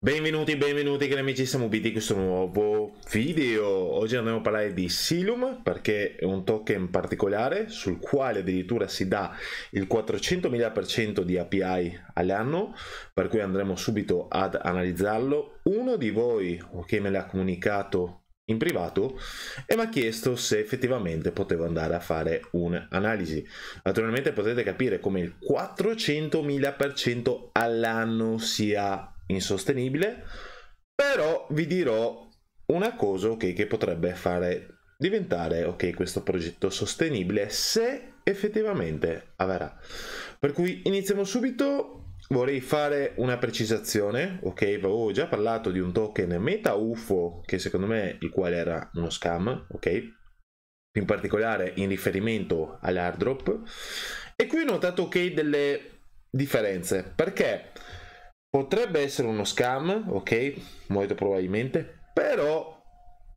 Benvenuti, benvenuti cari amici, siamo qui in questo nuovo video. Oggi andremo a parlare di Silum perché è un token particolare sul quale addirittura si dà il 400.000% di API all'anno, per cui andremo subito ad analizzarlo. Uno di voi che me l'ha comunicato in privato e mi ha chiesto se effettivamente potevo andare a fare un'analisi. Naturalmente potete capire come il 400.000% all'anno sia insostenibile, però vi dirò una cosa okay, che potrebbe fare diventare okay, questo progetto sostenibile se effettivamente avverrà. Per cui iniziamo subito vorrei fare una precisazione, ok? Avevo già parlato di un token Meta UFO, che secondo me il quale era uno scam, ok? In particolare in riferimento all'airdrop. E qui ho notato ok delle differenze, perché potrebbe essere uno scam, ok? Molto probabilmente, però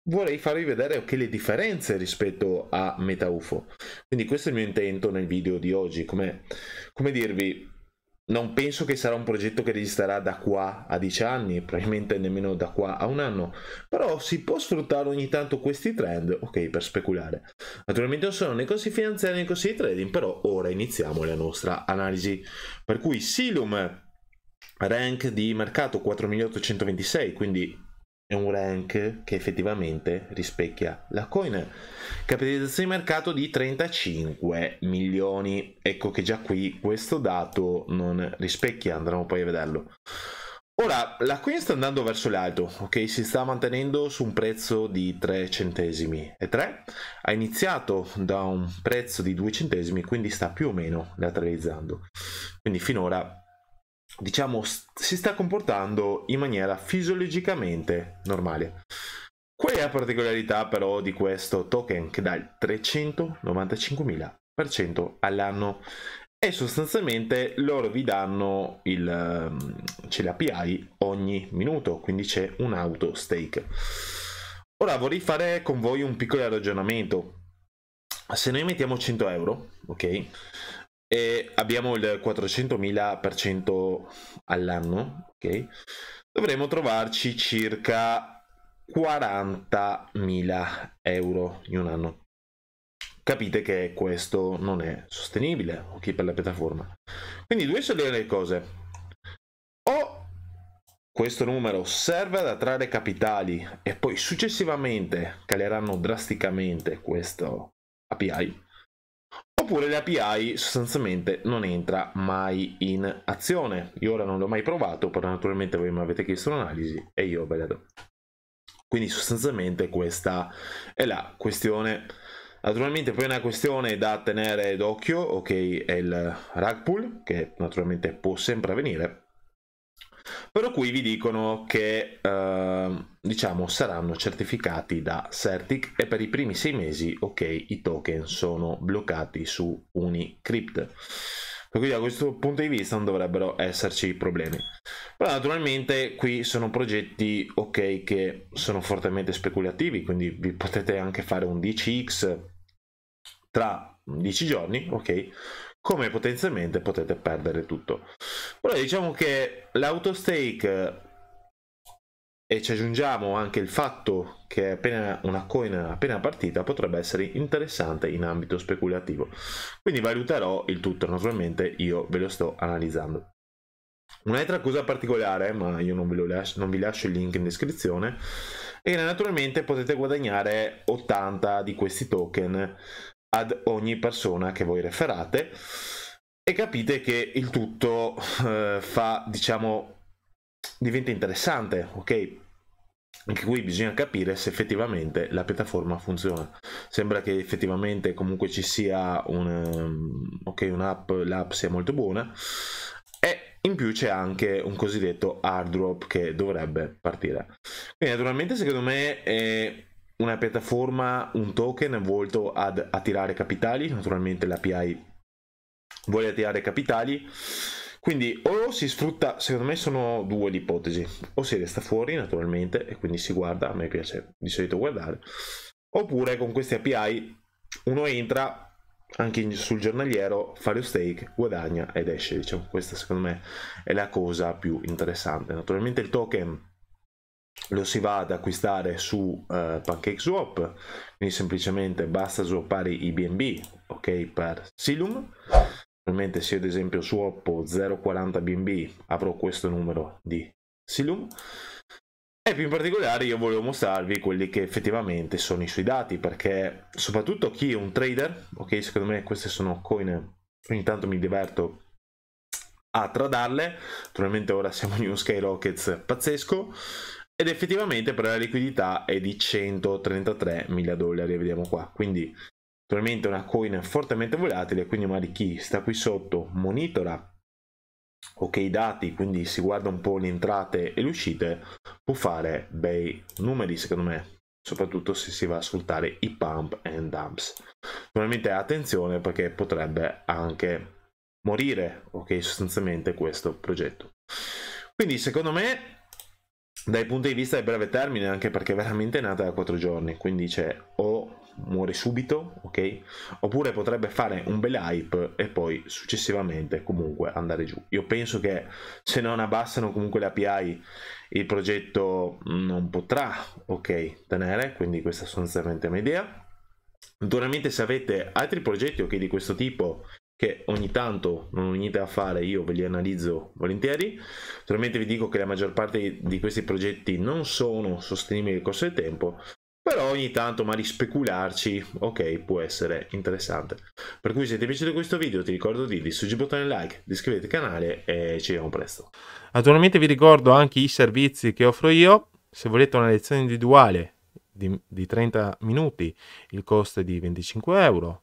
vorrei farvi vedere anche le differenze rispetto a MetaUFO. Quindi questo è il mio intento nel video di oggi, come, come dirvi, non penso che sarà un progetto che resisterà da qua a 10 anni, probabilmente nemmeno da qua a un anno, però si può sfruttare ogni tanto questi trend, ok, per speculare. Naturalmente non sono nei corsi finanziari né nei corsi di trading, però ora iniziamo la nostra analisi. Per cui Silum rank di mercato 4826, quindi è un rank che effettivamente rispecchia la coin. Capitalizzazione di mercato di 35 milioni. Ecco che già qui questo dato non rispecchia, andremo poi a vederlo. Ora, la coin sta andando verso l'alto, ok? Si sta mantenendo su un prezzo di 3 centesimi e 3. Ha iniziato da un prezzo di 2 centesimi, quindi sta più o meno lateralizzando. Quindi finora diciamo, si sta comportando in maniera fisiologicamente normale. Qual è la particolarità però di questo token che dà il 395.000% all'anno? E sostanzialmente loro vi danno il ehm, c'è l'API ogni minuto, quindi c'è un auto stake. Ora vorrei fare con voi un piccolo ragionamento. Se noi mettiamo 100 euro, ok? e abbiamo il 400.000% all'anno, ok? Dovremmo trovarci circa 40.000 euro in un anno. Capite che questo non è sostenibile, ok, per la piattaforma. Quindi due sono le cose. O questo numero serve ad attrarre capitali e poi successivamente caleranno drasticamente questo API, oppure l'API sostanzialmente non entra mai in azione. Io ora non l'ho mai provato, però naturalmente voi mi avete chiesto un'analisi e io ve la do. Quindi sostanzialmente questa è la questione. Naturalmente poi è una questione da tenere d'occhio, ok, è il rug pull, che naturalmente può sempre avvenire, però qui vi dicono che eh, diciamo saranno certificati da Certic e per i primi sei mesi ok i token sono bloccati su Unicrypt quindi da questo punto di vista non dovrebbero esserci problemi però naturalmente qui sono progetti ok che sono fortemente speculativi quindi vi potete anche fare un 10x tra 10 giorni ok come potenzialmente potete perdere tutto. Ora diciamo che l'autostake eh, e ci aggiungiamo anche il fatto che appena una coin appena partita potrebbe essere interessante in ambito speculativo. Quindi valuterò il tutto, naturalmente io ve lo sto analizzando. Un'altra cosa particolare, ma io non, lascio, non vi lascio il link in descrizione, è che naturalmente potete guadagnare 80 di questi token ad ogni persona che voi referate e capite che il tutto eh, fa, diciamo, diventa interessante, ok? Anche qui bisogna capire se effettivamente la piattaforma funziona. Sembra che effettivamente comunque ci sia un, ehm, ok, un'app, l'app sia molto buona. E in più c'è anche un cosiddetto airdrop che dovrebbe partire. Quindi naturalmente secondo me eh, una piattaforma, un token volto ad attirare capitali, naturalmente l'API vuole attirare capitali, quindi o si sfrutta, secondo me sono due le ipotesi, o si resta fuori naturalmente e quindi si guarda, a me piace di solito guardare, oppure con queste API uno entra anche sul giornaliero, fa lo stake, guadagna ed esce, diciamo questa secondo me è la cosa più interessante, naturalmente il token lo si va ad acquistare su eh, PancakeSwap quindi semplicemente basta swappare i BNB ok per Silum Ovviamente se io ad esempio swappo 0,40 BNB avrò questo numero di Silum e più in particolare io volevo mostrarvi quelli che effettivamente sono i suoi dati perché soprattutto chi è un trader ok secondo me queste sono coin ogni tanto mi diverto a tradarle naturalmente ora siamo in un skyrockets pazzesco ed effettivamente però la liquidità è di 133 mila dollari, vediamo qua, quindi probabilmente una coin fortemente volatile, quindi magari chi sta qui sotto monitora ok i dati, quindi si guarda un po' le entrate e le uscite, può fare bei numeri secondo me, soprattutto se si va a sfruttare i pump and dumps. Naturalmente attenzione perché potrebbe anche morire, ok, sostanzialmente questo progetto. Quindi secondo me dai punti di vista del breve termine, anche perché veramente è nata da quattro giorni, quindi c'è o muore subito, ok? Oppure potrebbe fare un bel hype e poi successivamente comunque andare giù. Io penso che se non abbassano comunque le API il progetto non potrà, ok, tenere, quindi questa è sostanzialmente è un'idea. Naturalmente se avete altri progetti ok di questo tipo che ogni tanto non ho niente da fare, io ve li analizzo volentieri. Naturalmente vi dico che la maggior parte di questi progetti non sono sostenibili nel corso del tempo, però ogni tanto magari specularci, ok, può essere interessante. Per cui se ti è piaciuto questo video ti ricordo di distruggere il bottone like, di iscriverti al canale e ci vediamo presto. Naturalmente vi ricordo anche i servizi che offro io, se volete una lezione individuale di, di 30 minuti il costo è di 25 euro,